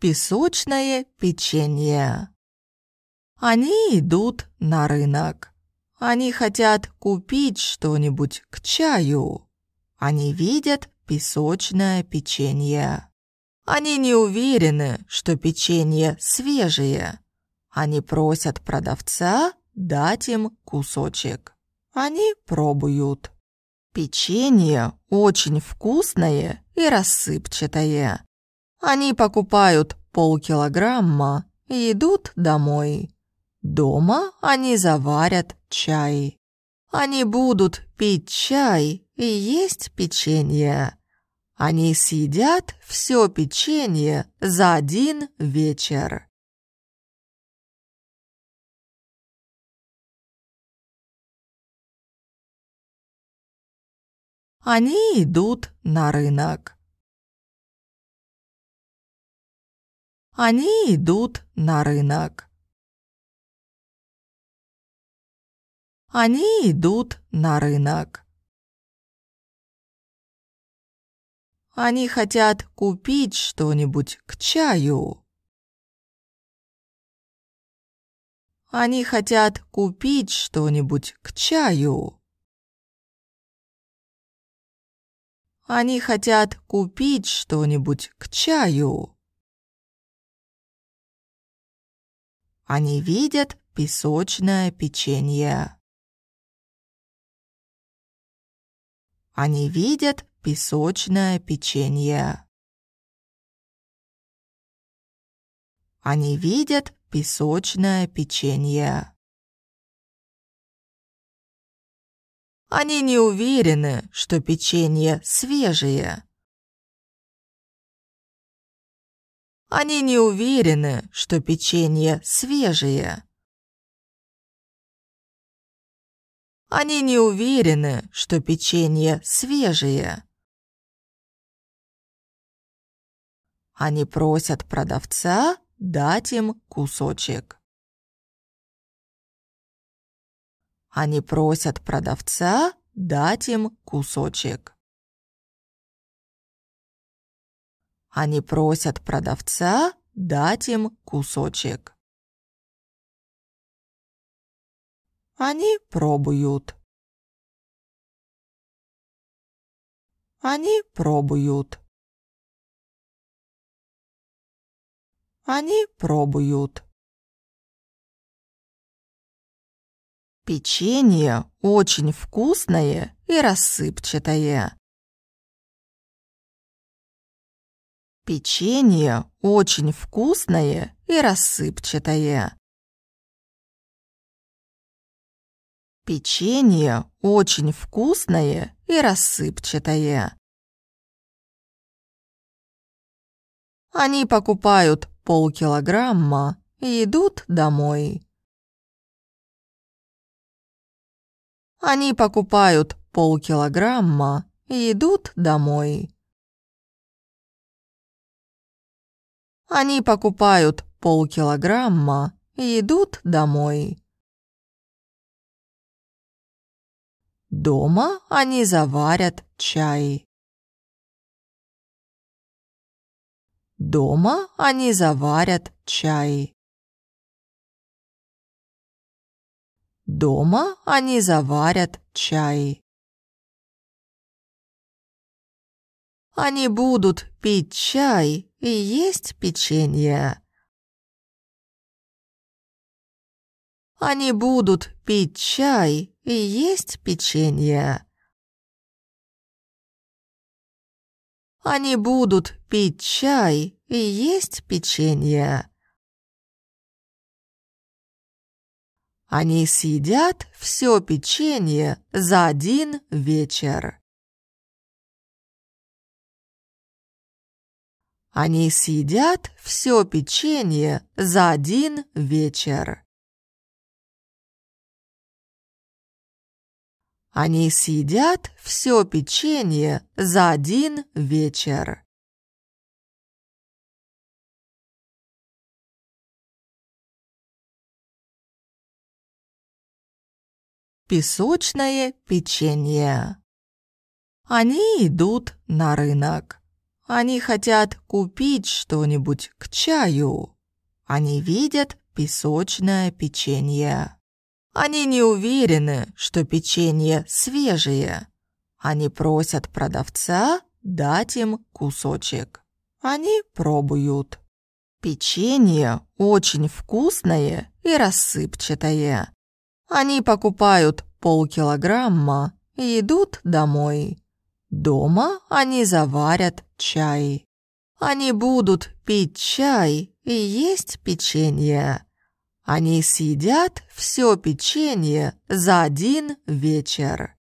песочное печенье. Они идут на рынок. Они хотят купить что-нибудь к чаю. Они видят песочное печенье. Они не уверены, что печенье свежее. Они просят продавца дать им кусочек. Они пробуют. Печенье очень вкусное и рассыпчатое. Они покупают полкилограмма и идут домой. Дома они заварят чай. Они будут пить чай и есть печенье. Они съедят все печенье за один вечер. Они идут на рынок. Они идут на рынок. Они идут на рынок. Они хотят купить что-нибудь к чаю. Они хотят купить что-нибудь к чаю. Они хотят купить что-нибудь к чаю. Они видят песочное печенье. Они видят песочное печенье. Они видят песочное печенье. Они не уверены, что печенье свежее. Они не уверены, что печенье свежее. Они не уверены, что печенье свежее. Они просят продавца дать им кусочек. Они просят продавца дать им кусочек. Они просят продавца дать им кусочек. Они пробуют. Они пробуют. Они пробуют. Печенье очень вкусное и рассыпчатое. Печенье очень вкусное и рассыпчатое. Печенье очень вкусное и рассыпчатое. Они покупают полкилограмма и идут домой. Они покупают полкилограмма и идут домой. Они покупают полкилограмма и идут домой. Дома они заварят чай. Дома они заварят чай. Дома они заварят чай. Они будут пить чай и есть печенье. Они будут пить чай и есть печенье. Они будут пить чай и есть печенье. Они съедят все печенье за один вечер. Они съедят все печенье за один вечер. Они съедят все печенье за один вечер. Песочное печенье. Они идут на рынок. Они хотят купить что-нибудь к чаю. Они видят песочное печенье. Они не уверены, что печенье свежее. Они просят продавца дать им кусочек. Они пробуют. Печенье очень вкусное и рассыпчатое. Они покупают полкилограмма и идут домой. Дома они заварят чай. Они будут пить чай и есть печенье. Они съедят все печенье за один вечер.